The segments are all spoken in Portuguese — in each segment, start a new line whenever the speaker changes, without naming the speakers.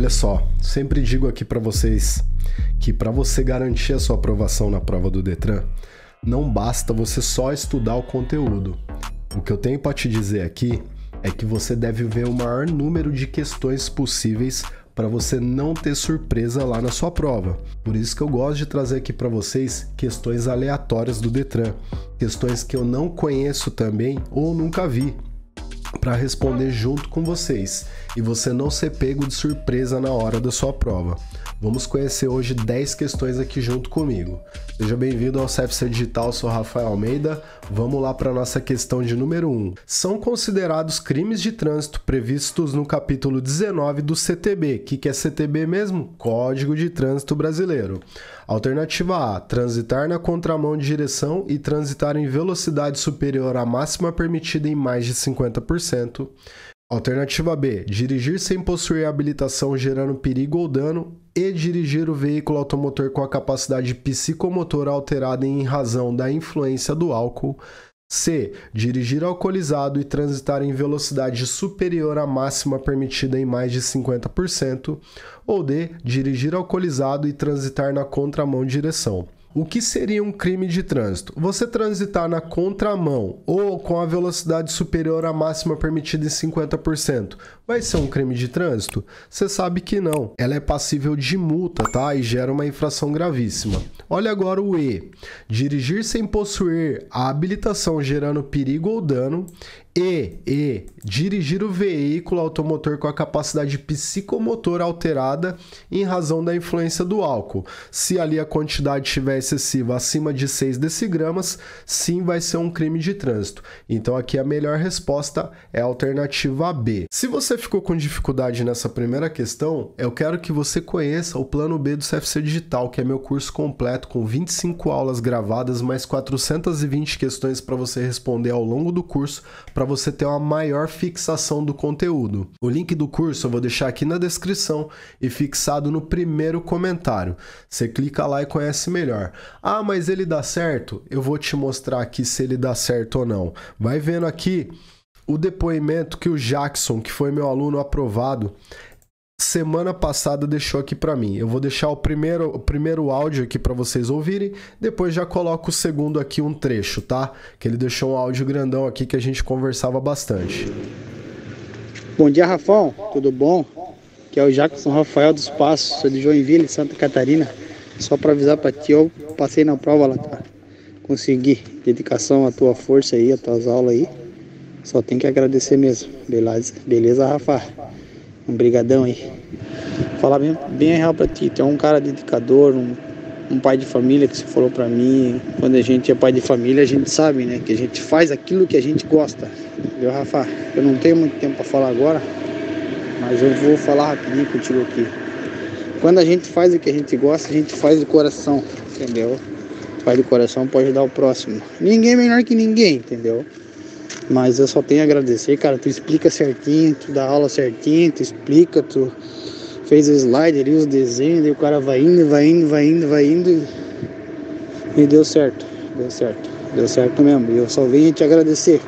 Olha só, sempre digo aqui para vocês que para você garantir a sua aprovação na prova do Detran, não basta você só estudar o conteúdo. O que eu tenho para te dizer aqui é que você deve ver o maior número de questões possíveis para você não ter surpresa lá na sua prova. Por isso que eu gosto de trazer aqui para vocês questões aleatórias do Detran, questões que eu não conheço também ou nunca vi, para responder junto com vocês e você não ser pego de surpresa na hora da sua prova. Vamos conhecer hoje 10 questões aqui junto comigo. Seja bem-vindo ao CFC Digital, sou Rafael Almeida. Vamos lá para nossa questão de número 1. São considerados crimes de trânsito previstos no capítulo 19 do CTB. O que, que é CTB mesmo? Código de Trânsito Brasileiro. Alternativa A: transitar na contramão de direção e transitar em velocidade superior à máxima permitida em mais de 50%. Alternativa B: dirigir sem possuir habilitação gerando perigo ou dano e dirigir o veículo automotor com a capacidade psicomotora alterada em razão da influência do álcool. C. Dirigir alcoolizado e transitar em velocidade superior à máxima permitida em mais de 50%. Ou D. Dirigir alcoolizado e transitar na contramão de direção. O que seria um crime de trânsito? Você transitar na contramão ou com a velocidade superior à máxima permitida em 50%, vai ser um crime de trânsito? Você sabe que não. Ela é passível de multa, tá? E gera uma infração gravíssima. Olha agora o E. Dirigir sem possuir a habilitação gerando perigo ou dano e, e dirigir o veículo automotor com a capacidade psicomotor alterada em razão da influência do álcool. Se ali a quantidade estiver excessiva acima de 6 decigramas, sim vai ser um crime de trânsito. Então aqui a melhor resposta é a alternativa B. Se você ficou com dificuldade nessa primeira questão, eu quero que você conheça o plano B do CFC Digital, que é meu curso completo com 25 aulas gravadas, mais 420 questões para você responder ao longo do curso para você ter uma maior fixação do conteúdo. O link do curso eu vou deixar aqui na descrição e fixado no primeiro comentário. Você clica lá e conhece melhor. Ah, mas ele dá certo? Eu vou te mostrar aqui se ele dá certo ou não. Vai vendo aqui o depoimento que o Jackson, que foi meu aluno aprovado, semana passada deixou aqui para mim. Eu vou deixar o primeiro, o primeiro áudio aqui para vocês ouvirem, depois já coloco o segundo aqui um trecho, tá? Que ele deixou um áudio grandão aqui que a gente
conversava bastante. Bom dia, Rafão. Tudo bom? Que é o Jackson Rafael dos Passos, sou de Joinville, Santa Catarina. Só para avisar para ti, eu passei na prova lá, tá? Consegui. Dedicação à tua força aí, às tuas aulas aí. Só tem que agradecer mesmo. Beleza, beleza Rafa? Um brigadão aí. Falar bem, bem real pra ti, tu é um cara dedicador, um, um pai de família que você falou pra mim. Quando a gente é pai de família, a gente sabe, né? Que a gente faz aquilo que a gente gosta. Entendeu, Rafa? Eu não tenho muito tempo pra falar agora, mas eu vou falar rapidinho contigo aqui. Quando a gente faz o que a gente gosta, a gente faz do coração, entendeu? pai do coração pode ajudar o próximo. Ninguém é melhor que ninguém, entendeu? Mas eu só tenho a agradecer, cara. Tu explica certinho, tu dá aula certinho, tu explica, tu fez o slide ali, os desenhos, e o cara vai indo, vai indo, vai indo, vai indo. E deu certo, deu certo, deu certo mesmo. E eu só vim te agradecer.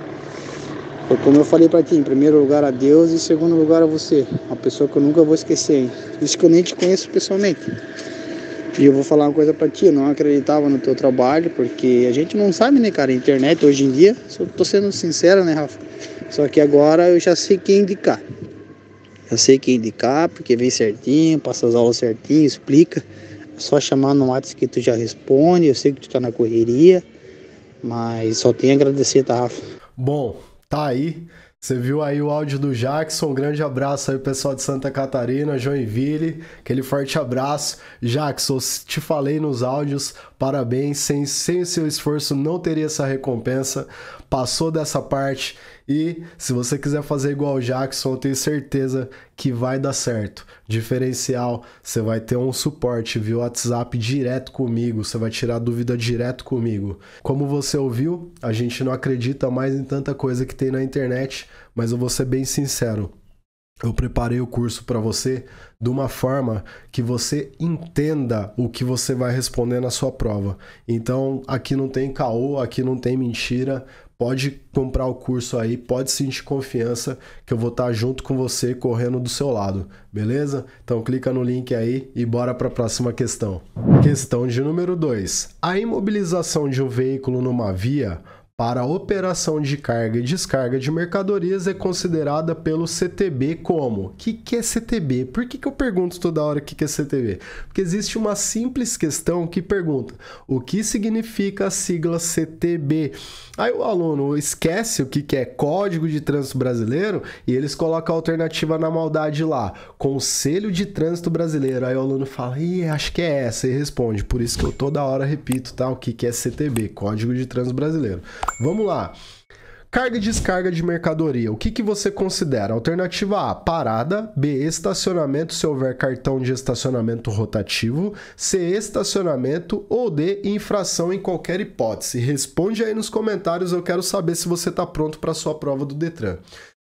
Foi como eu falei para ti, em primeiro lugar a Deus e em segundo lugar a você. Uma pessoa que eu nunca vou esquecer, hein? Isso que eu nem te conheço pessoalmente. E eu vou falar uma coisa para ti, eu não acreditava no teu trabalho, porque a gente não sabe, né, cara, internet hoje em dia, só tô sendo sincero, né, Rafa? Só que agora eu já sei quem indicar. Eu sei quem indicar, porque vem certinho, passa as aulas certinho, explica. É só chamar no WhatsApp que tu já responde, eu sei que tu tá na correria, mas só tenho a agradecer, tá, Rafa? Bom,
tá aí. Você viu aí o áudio do Jackson, um grande abraço aí pessoal de Santa Catarina, Joinville, aquele forte abraço. Jackson, te falei nos áudios, Parabéns, sem, sem o seu esforço não teria essa recompensa. Passou dessa parte e se você quiser fazer igual o Jackson, eu tenho certeza que vai dar certo. Diferencial, você vai ter um suporte via WhatsApp direto comigo, você vai tirar dúvida direto comigo. Como você ouviu, a gente não acredita mais em tanta coisa que tem na internet, mas eu vou ser bem sincero eu preparei o curso para você de uma forma que você entenda o que você vai responder na sua prova. Então, aqui não tem caô, aqui não tem mentira. Pode comprar o curso aí, pode sentir confiança que eu vou estar tá junto com você, correndo do seu lado, beleza? Então clica no link aí e bora para a próxima questão. Questão de número 2. A imobilização de um veículo numa via para a operação de carga e descarga de mercadorias é considerada pelo CTB como. O que, que é CTB? Por que, que eu pergunto toda hora o que, que é CTB? Porque existe uma simples questão que pergunta o que significa a sigla CTB. Aí o aluno esquece o que, que é Código de Trânsito Brasileiro e eles colocam a alternativa na maldade lá, Conselho de Trânsito Brasileiro. Aí o aluno fala, Ih, acho que é essa, e responde. Por isso que eu toda hora repito tá, o que, que é CTB, Código de Trânsito Brasileiro. Vamos lá. Carga e descarga de mercadoria. O que, que você considera? Alternativa A, parada. B, estacionamento se houver cartão de estacionamento rotativo. C, estacionamento. Ou D, infração em qualquer hipótese. Responde aí nos comentários, eu quero saber se você está pronto para a sua prova do Detran.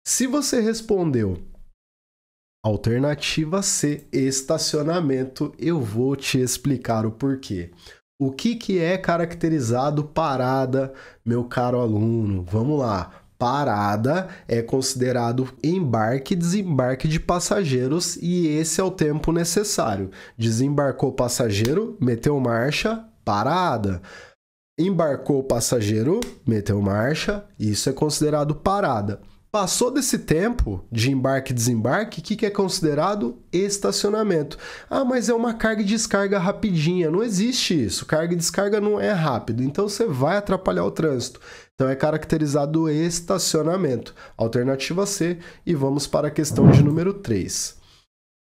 Se você respondeu alternativa C, estacionamento, eu vou te explicar o porquê. O que, que é caracterizado parada, meu caro aluno? Vamos lá. Parada é considerado embarque e desembarque de passageiros e esse é o tempo necessário. Desembarcou passageiro, meteu marcha, parada. Embarcou passageiro, meteu marcha, isso é considerado parada. Passou desse tempo de embarque e desembarque, o que, que é considerado estacionamento? Ah, mas é uma carga e descarga rapidinha. Não existe isso. Carga e descarga não é rápido. Então você vai atrapalhar o trânsito. Então é caracterizado estacionamento. Alternativa C. E vamos para a questão de número 3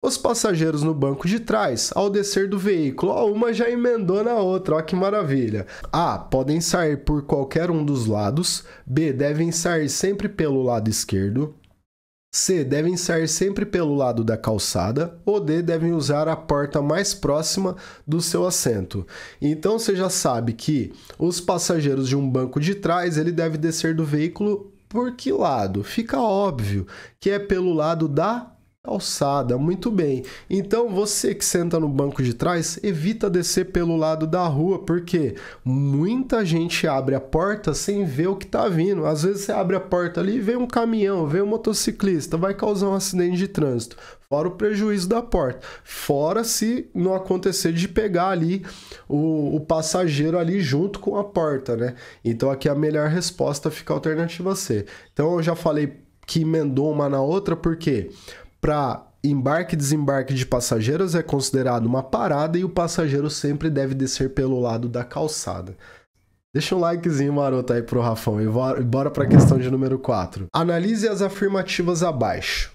os passageiros no banco de trás, ao descer do veículo. Ó, uma já emendou na outra, ó que maravilha. A. Podem sair por qualquer um dos lados. B. Devem sair sempre pelo lado esquerdo. C. Devem sair sempre pelo lado da calçada. Ou D. Devem usar a porta mais próxima do seu assento. Então você já sabe que os passageiros de um banco de trás, ele deve descer do veículo por que lado? Fica óbvio que é pelo lado da calçada. Muito bem. Então você que senta no banco de trás, evita descer pelo lado da rua, porque muita gente abre a porta sem ver o que está vindo. Às vezes você abre a porta ali e vem um caminhão, vem um motociclista, vai causar um acidente de trânsito. Fora o prejuízo da porta. Fora se não acontecer de pegar ali o, o passageiro ali junto com a porta, né? Então aqui é a melhor resposta fica a alternativa C. Então eu já falei que emendou uma na outra, porque quê? para embarque e desembarque de passageiros é considerado uma parada e o passageiro sempre deve descer pelo lado da calçada. Deixa um likezinho maroto aí pro Rafão e bora para a questão de número 4. Analise as afirmativas abaixo.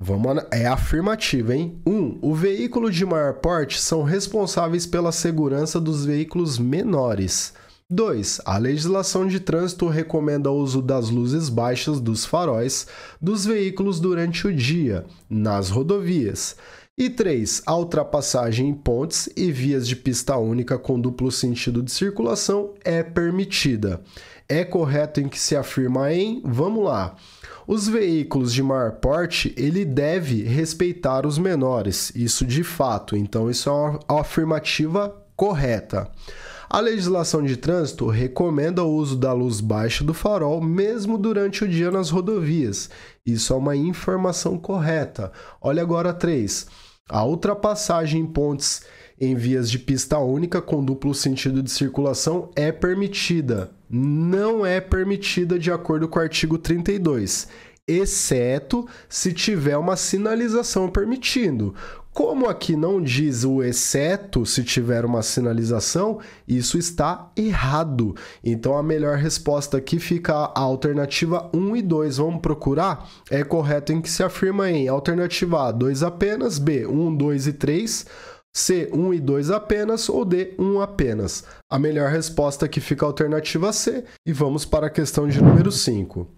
Vamos é afirmativa, hein? 1. Um, o veículo de maior porte são responsáveis pela segurança dos veículos menores. 2. A legislação de trânsito recomenda o uso das luzes baixas dos faróis dos veículos durante o dia, nas rodovias. E 3. A ultrapassagem em pontes e vias de pista única com duplo sentido de circulação é permitida. É correto em que se afirma em, vamos lá, os veículos de maior porte, ele deve respeitar os menores, isso de fato, então isso é uma afirmativa correta. A legislação de trânsito recomenda o uso da luz baixa do farol mesmo durante o dia nas rodovias. Isso é uma informação correta. Olha agora 3. A ultrapassagem em pontes em vias de pista única com duplo sentido de circulação é permitida. Não é permitida de acordo com o artigo 32, exceto se tiver uma sinalização permitindo, como aqui não diz o exceto se tiver uma sinalização, isso está errado. Então a melhor resposta aqui fica a alternativa 1 e 2. Vamos procurar? É correto em que se afirma em alternativa A, 2 apenas, B, 1, 2 e 3. C, 1 e 2 apenas ou D, 1 apenas? A melhor resposta aqui fica a alternativa C e vamos para a questão de número 5.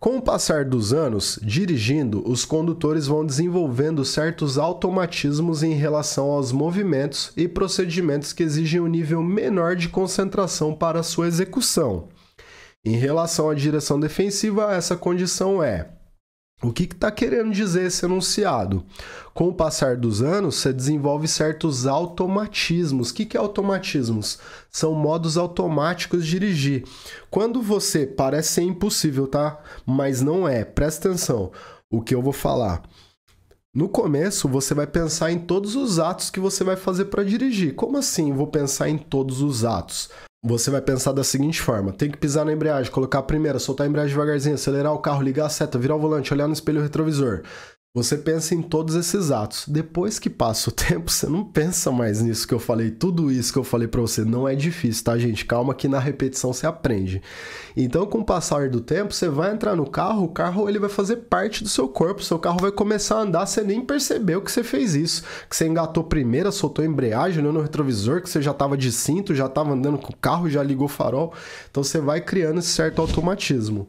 Com o passar dos anos, dirigindo, os condutores vão desenvolvendo certos automatismos em relação aos movimentos e procedimentos que exigem um nível menor de concentração para sua execução. Em relação à direção defensiva, essa condição é o que está querendo dizer esse enunciado? Com o passar dos anos, você desenvolve certos automatismos. O que, que é automatismos? São modos automáticos de dirigir. Quando você parece ser impossível, tá? Mas não é. Presta atenção. O que eu vou falar? No começo, você vai pensar em todos os atos que você vai fazer para dirigir. Como assim vou pensar em todos os atos? Você vai pensar da seguinte forma: tem que pisar na embreagem, colocar a primeira, soltar a embreagem devagarzinho, acelerar o carro, ligar a seta, virar o volante, olhar no espelho retrovisor. Você pensa em todos esses atos. Depois que passa o tempo, você não pensa mais nisso que eu falei. Tudo isso que eu falei para você não é difícil, tá, gente? Calma que na repetição você aprende. Então, com o passar do tempo, você vai entrar no carro, o carro ele vai fazer parte do seu corpo. Seu carro vai começar a andar, você nem percebeu que você fez isso. Que você engatou primeiro, soltou a embreagem, olhou no retrovisor, que você já tava de cinto, já tava andando com o carro, já ligou o farol. Então, você vai criando esse certo automatismo.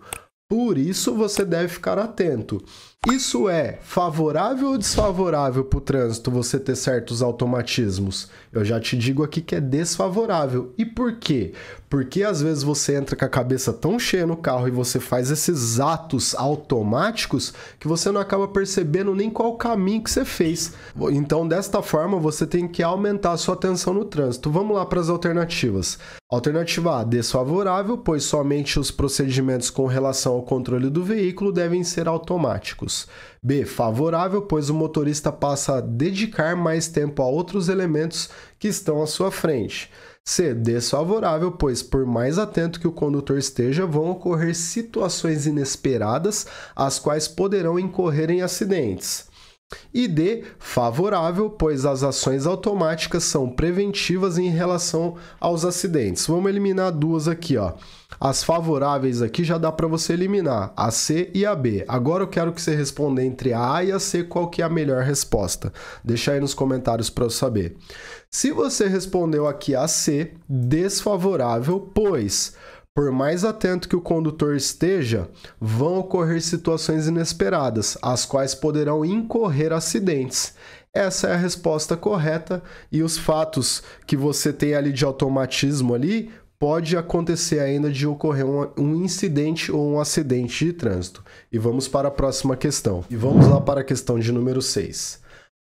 Por isso, você deve ficar atento. Isso é favorável ou desfavorável para o trânsito você ter certos automatismos? Eu já te digo aqui que é desfavorável. E por quê? Porque às vezes você entra com a cabeça tão cheia no carro e você faz esses atos automáticos que você não acaba percebendo nem qual caminho que você fez. Então, desta forma, você tem que aumentar a sua atenção no trânsito. Vamos lá para as alternativas. Alternativa A, desfavorável, pois somente os procedimentos com relação ao controle do veículo devem ser automáticos. B. Favorável, pois o motorista passa a dedicar mais tempo a outros elementos que estão à sua frente. C. Desfavorável, pois por mais atento que o condutor esteja, vão ocorrer situações inesperadas, as quais poderão incorrer em acidentes. E D, favorável, pois as ações automáticas são preventivas em relação aos acidentes. Vamos eliminar duas aqui, ó. As favoráveis aqui já dá para você eliminar, a C e a B. Agora eu quero que você responda entre a A e a C qual que é a melhor resposta. Deixa aí nos comentários para eu saber. Se você respondeu aqui a C, desfavorável, pois por mais atento que o condutor esteja, vão ocorrer situações inesperadas, as quais poderão incorrer acidentes. Essa é a resposta correta e os fatos que você tem ali de automatismo ali pode acontecer ainda de ocorrer um, incidente ou um acidente de trânsito. E vamos para a próxima questão. E vamos lá para a questão de número 6.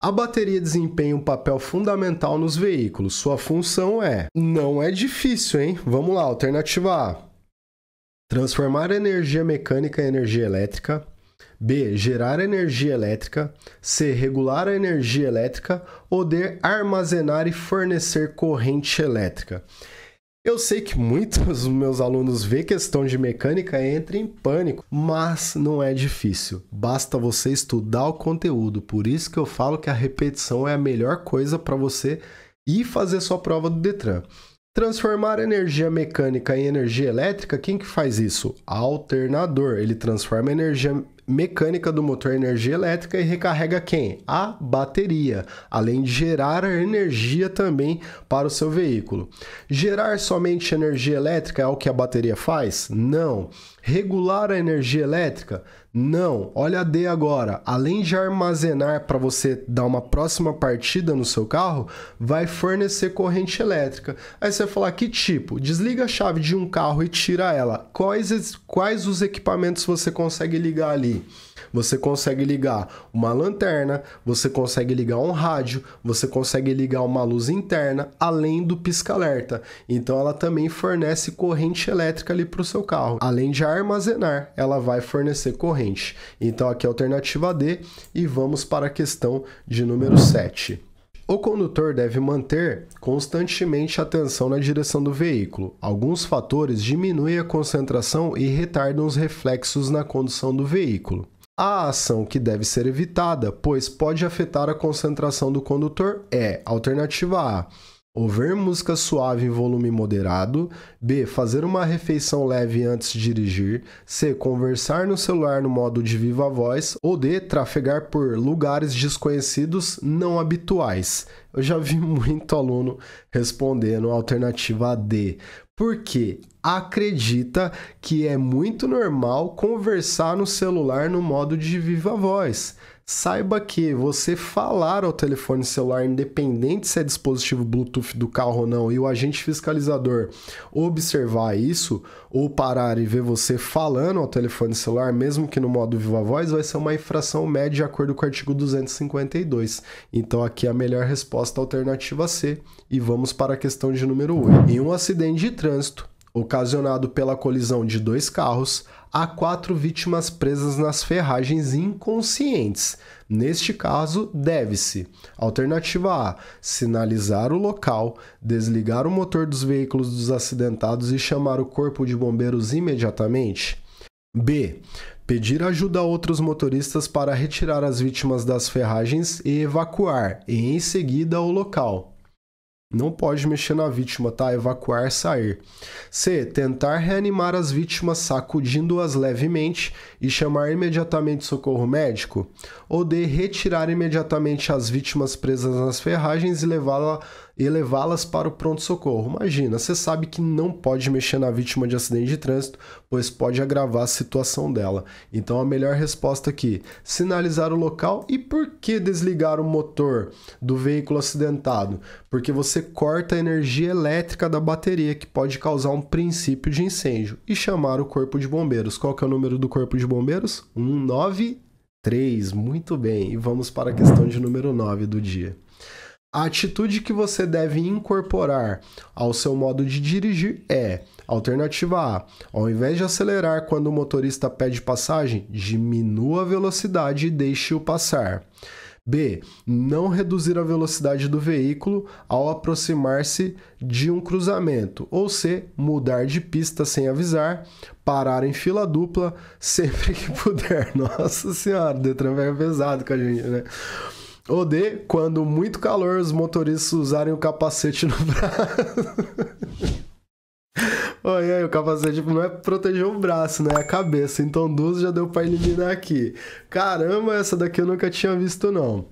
A bateria desempenha um papel fundamental nos veículos. Sua função é. Não é difícil, hein? Vamos lá, alternativa A. Transformar energia mecânica em energia elétrica. B. Gerar energia elétrica. C. Regular a energia elétrica. Ou D. Armazenar e fornecer corrente elétrica. Eu sei que muitos meus alunos vê questão de mecânica e entram em pânico, mas não é difícil. Basta você estudar o conteúdo. Por isso que eu falo que a repetição é a melhor coisa para você ir fazer sua prova do Detran. Transformar energia mecânica em energia elétrica, quem que faz isso? Alternador. Ele transforma energia mecânica do motor energia elétrica e recarrega quem? A bateria, além de gerar energia também para o seu veículo. Gerar somente energia elétrica é o que a bateria faz? Não. Regular a energia elétrica? Não, olha a D agora. Além de armazenar para você dar uma próxima partida no seu carro, vai fornecer corrente elétrica. Aí você vai falar que tipo? Desliga a chave de um carro e tira ela. Quais, quais os equipamentos você consegue ligar ali? Você consegue ligar uma lanterna, você consegue ligar um rádio, você consegue ligar uma luz interna, além do pisca-alerta. Então ela também fornece corrente elétrica ali para o seu carro. Além de armazenar, ela vai fornecer corrente. Então aqui é a alternativa D e vamos para a questão de número 7. O condutor deve manter constantemente a tensão na direção do veículo. Alguns fatores diminuem a concentração e retardam os reflexos na condução do veículo. A ação que deve ser evitada, pois pode afetar a concentração do condutor, é: alternativa A. Ouvir música suave em volume moderado. B. Fazer uma refeição leve antes de dirigir. C. Conversar no celular no modo de viva voz. Ou D. Trafegar por lugares desconhecidos não habituais. Eu já vi muito aluno respondendo a alternativa D, porque acredita que é muito normal conversar no celular no modo de viva voz. Saiba que você falar ao telefone celular, independente se é dispositivo Bluetooth do carro ou não, e o agente fiscalizador observar isso ou parar e ver você falando ao telefone celular, mesmo que no modo viva voz, vai ser uma infração média de acordo com o artigo 252. Então aqui é a melhor resposta alternativa C. E vamos para a questão de número 8. Em um acidente de trânsito ocasionado pela colisão de dois carros, há quatro vítimas presas nas ferragens inconscientes. Neste caso, deve-se: alternativa A, sinalizar o local, desligar o motor dos veículos dos acidentados e chamar o corpo de bombeiros imediatamente. B. Pedir ajuda a outros motoristas para retirar as vítimas das ferragens e evacuar, e em seguida, o local. Não pode mexer na vítima, tá? Evacuar, sair. C. Tentar reanimar as vítimas sacudindo-as levemente e chamar imediatamente socorro médico. Ou D. Retirar imediatamente as vítimas presas nas ferragens e levá-las levá para o pronto-socorro. Imagina, você sabe que não pode mexer na vítima de acidente de trânsito, pois pode agravar a situação dela. Então a melhor resposta aqui: sinalizar o local e por que desligar o motor do veículo acidentado? Porque você você corta a energia elétrica da bateria, que pode causar um princípio de incêndio, e chamar o corpo de bombeiros. Qual que é o número do corpo de bombeiros? 193. Muito bem. E vamos para a questão de número 9 do dia. A atitude que você deve incorporar ao seu modo de dirigir é: alternativa A, ao invés de acelerar quando o motorista pede passagem, diminua a velocidade e deixe-o passar. B. Não reduzir a velocidade do veículo ao aproximar-se de um cruzamento. Ou C. Mudar de pista sem avisar, parar em fila dupla sempre que puder. Nossa senhora, Detran vai pesado com a gente, né? Ou D. Quando muito calor, os motoristas usarem o capacete no braço. Oi, aí, o capacete tipo, não é proteger o braço, né? É a cabeça. Então duas já deu pra eliminar aqui. Caramba, essa daqui eu nunca tinha visto, não.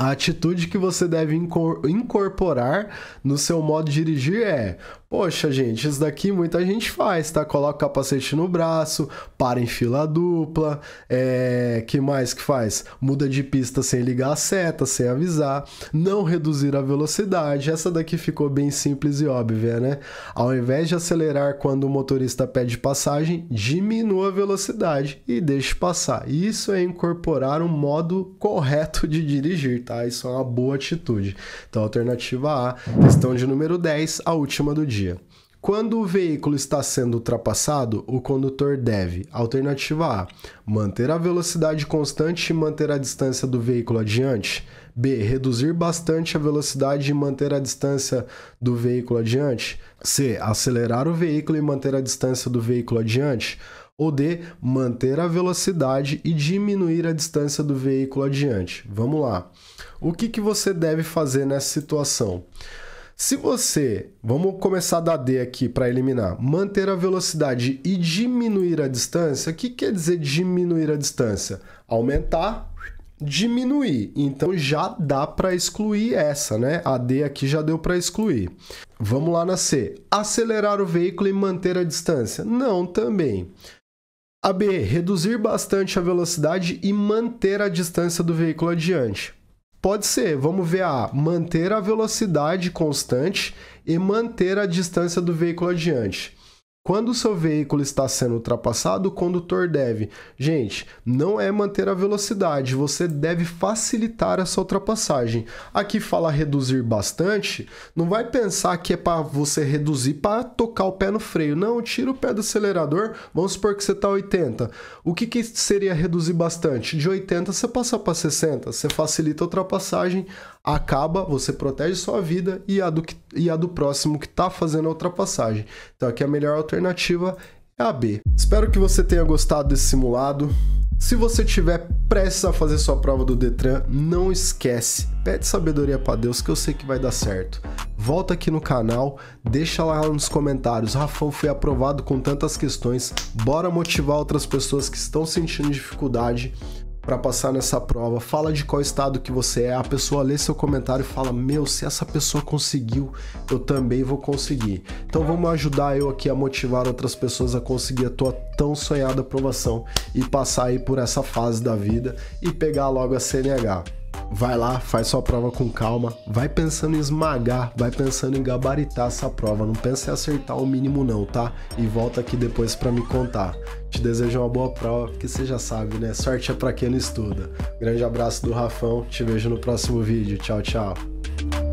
A atitude que você deve incorporar no seu modo de dirigir é: Poxa, gente, isso daqui muita gente faz, tá? Coloca o capacete no braço, para em fila dupla, é... que mais que faz? Muda de pista sem ligar a seta, sem avisar, não reduzir a velocidade. Essa daqui ficou bem simples e óbvia, né? Ao invés de acelerar quando o motorista pede passagem, diminua a velocidade e deixe passar. Isso é incorporar um modo correto de dirigir, tá? Isso é uma boa atitude. Então, alternativa A, questão de número 10, a última do dia. Quando o veículo está sendo ultrapassado, o condutor deve, alternativa A, manter a velocidade constante e manter a distância do veículo adiante, B, reduzir bastante a velocidade e manter a distância do veículo adiante, C, acelerar o veículo e manter a distância do veículo adiante, ou D, manter a velocidade e diminuir a distância do veículo adiante. Vamos lá. O que, que você deve fazer nessa situação? Se você, vamos começar da D aqui para eliminar, manter a velocidade e diminuir a distância, o que quer dizer diminuir a distância? Aumentar, diminuir. Então já dá para excluir essa, né? A D aqui já deu para excluir. Vamos lá na C. Acelerar o veículo e manter a distância. Não também. A B, reduzir bastante a velocidade e manter a distância do veículo adiante. Pode ser, vamos ver a manter a velocidade constante e manter a distância do veículo adiante. Quando o seu veículo está sendo ultrapassado, o condutor deve. Gente, não é manter a velocidade, você deve facilitar essa ultrapassagem. Aqui fala reduzir bastante, não vai pensar que é para você reduzir para tocar o pé no freio. Não, tira o pé do acelerador, vamos supor que você está 80. O que, que seria reduzir bastante? De 80 você passa para 60, você facilita a ultrapassagem, acaba, você protege sua vida e a do, e a do próximo que está fazendo a ultrapassagem. Então aqui a melhor alternativa é a B. Espero que você tenha gostado desse simulado. Se você tiver pressa a fazer sua prova do Detran, não esquece, pede sabedoria para Deus que eu sei que vai dar certo. Volta aqui no canal, deixa lá nos comentários, Rafão foi aprovado com tantas questões, bora motivar outras pessoas que estão sentindo dificuldade para passar nessa prova. Fala de qual estado que você é. A pessoa lê seu comentário e fala: "Meu, se essa pessoa conseguiu, eu também vou conseguir". Então vamos ajudar eu aqui a motivar outras pessoas a conseguir a tua tão sonhada aprovação e passar aí por essa fase da vida e pegar logo a CNH vai lá, faz sua prova com calma, vai pensando em esmagar, vai pensando em gabaritar essa prova, não pense em acertar o mínimo não, tá? E volta aqui depois para me contar. Te desejo uma boa prova, porque você já sabe, né? Sorte é para quem não estuda. Grande abraço do Rafão, te vejo no próximo vídeo. Tchau, tchau.